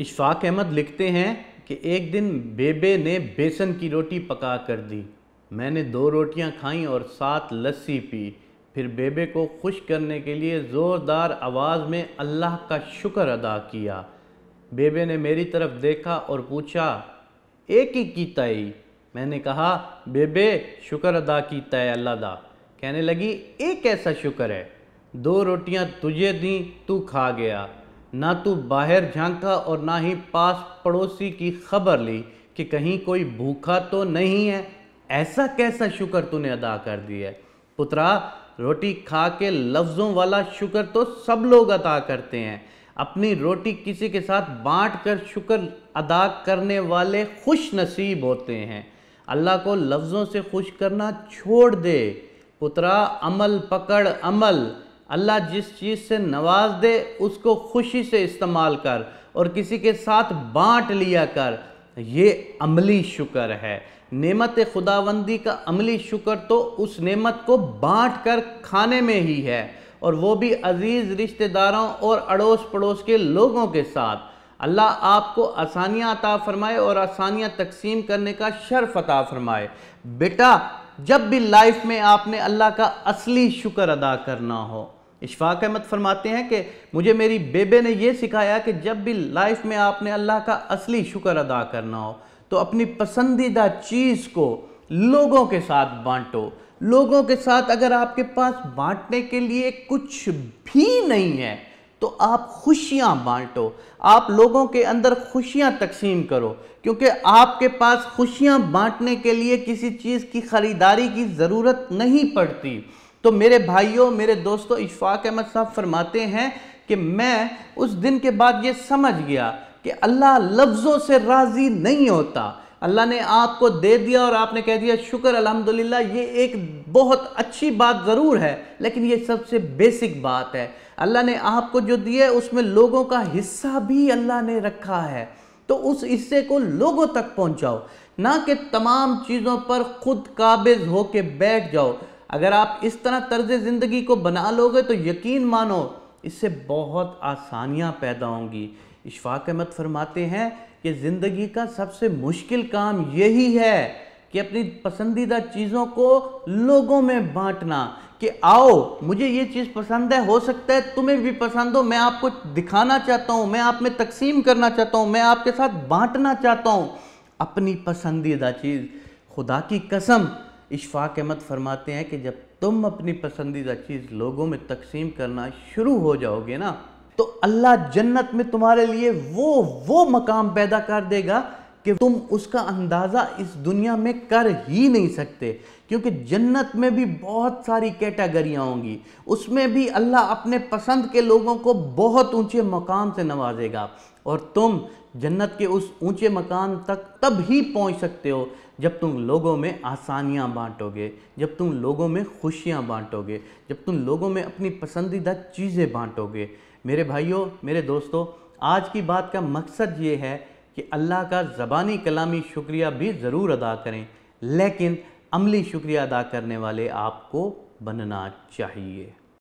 इशफाक अहमद लिखते हैं कि एक दिन बेबे ने बेसन की रोटी पका कर दी मैंने दो रोटियां खाई और सात लस्सी पी फिर बेबे को खुश करने के लिए ज़ोरदार आवाज़ में अल्लाह का शुक्र अदा किया बेबे ने मेरी तरफ़ देखा और पूछा एक ही कीता ही मैंने कहा बेबे शुक्र अदा कीता है अल्लाह दा कहने लगी एक ऐसा शुक्र है दो रोटियां तुझे दी तू खा गया ना तो बाहर झांका और ना ही पास पड़ोसी की खबर ली कि कहीं कोई भूखा तो नहीं है ऐसा कैसा शुक्र तूने अदा कर दिया है पुत्रा रोटी खा के लफ्ज़ों वाला शुक्र तो सब लोग अदा करते हैं अपनी रोटी किसी के साथ बांट कर शुक्र अदा करने वाले खुश नसीब होते हैं अल्लाह को लफ्ज़ों से खुश करना छोड़ दे पुत्रा अमल पकड़ अमल अल्लाह जिस चीज़ से नवाज दे उसको खुशी से इस्तेमाल कर और किसी के साथ बांट लिया कर ये अमली शुक्र है नेमत खुदाबंदी का अमली शुक्र तो उस नेमत को बांट कर खाने में ही है और वो भी अजीज़ रिश्तेदारों और अड़ोस पड़ोस के लोगों के साथ अल्लाह आपको आसानियाँ अता फ़रमाए और आसानियाँ तकसीम करने का शर्फ अता फ़रमाए बेटा जब भी लाइफ में आपने अल्लाह का असली शुक्र अदा करना हो इशफाक अहमद फरमाते हैं कि मुझे मेरी बेबे ने यह सिखाया कि जब भी लाइफ में आपने अल्लाह का असली शुक्र अदा करना हो तो अपनी पसंदीदा चीज़ को लोगों के साथ बांटो लोगों के साथ अगर आपके पास बांटने के लिए कुछ भी नहीं है तो आप खुशियाँ बांटो आप लोगों के अंदर खुशियाँ तकसीम करो क्योंकि आपके पास खुशियाँ बांटने के लिए किसी चीज़ की ख़रीदारी की ज़रूरत नहीं पड़ती तो मेरे भाइयों मेरे दोस्तों इशफाक अहमद साहब फरमाते हैं कि मैं उस दिन के बाद ये समझ गया कि अल्लाह लफ्ज़ों से राज़ी नहीं होता अल्लाह ने आपको दे दिया और आपने कह दिया शुक्र अल्हम्दुलिल्लाह ये एक बहुत अच्छी बात ज़रूर है लेकिन ये सबसे बेसिक बात है अल्लाह ने आपको जो दिया है उसमें लोगों का हिस्सा भी अल्लाह ने रखा है तो उस हिस्से को लोगों तक पहुंचाओ ना कि तमाम चीज़ों पर खुद काबिज हो के बैठ जाओ अगर आप इस तरह तर्ज ज़िंदगी को बना लोगे तो यकीन मानो इससे बहुत आसानियाँ पैदा होंगी इशफाक अहमद फरमाते हैं कि ज़िंदगी का सबसे मुश्किल काम यही है कि अपनी पसंदीदा चीज़ों को लोगों में बांटना कि आओ मुझे ये चीज़ पसंद है हो सकता है तुम्हें भी पसंद हो मैं आपको दिखाना चाहता हूँ मैं आप में तकसीम करना चाहता हूँ मैं आपके साथ बांटना चाहता हूँ अपनी पसंदीदा चीज़ खुदा की कसम इशफाक अहमद फरमाते हैं कि जब तुम अपनी पसंदीदा चीज़ लोगों में तकसीम करना शुरू हो जाओगे ना तो अल्लाह जन्नत में तुम्हारे लिए वो वो मकाम पैदा कर देगा कि तुम उसका अंदाज़ा इस दुनिया में कर ही नहीं सकते क्योंकि जन्नत में भी बहुत सारी कैटेगरियाँ होंगी उसमें भी अल्लाह अपने पसंद के लोगों को बहुत ऊंचे मकाम से नवाजेगा और तुम जन्नत के उस ऊंचे मकाम तक तब ही पहुंच सकते हो जब तुम लोगों में आसानियाँ बांटोगे जब तुम लोगों में खुशियाँ बांटोगे जब तुम लोगों में अपनी पसंदीदा चीज़ें बांटोगे मेरे भाइयों मेरे दोस्तों आज की बात का मकसद ये है कि अल्लाह का ज़बानी कलामी शुक्रिया भी ज़रूर अदा करें लेकिन अमली शुक्रिया अदा करने वाले आपको बनना चाहिए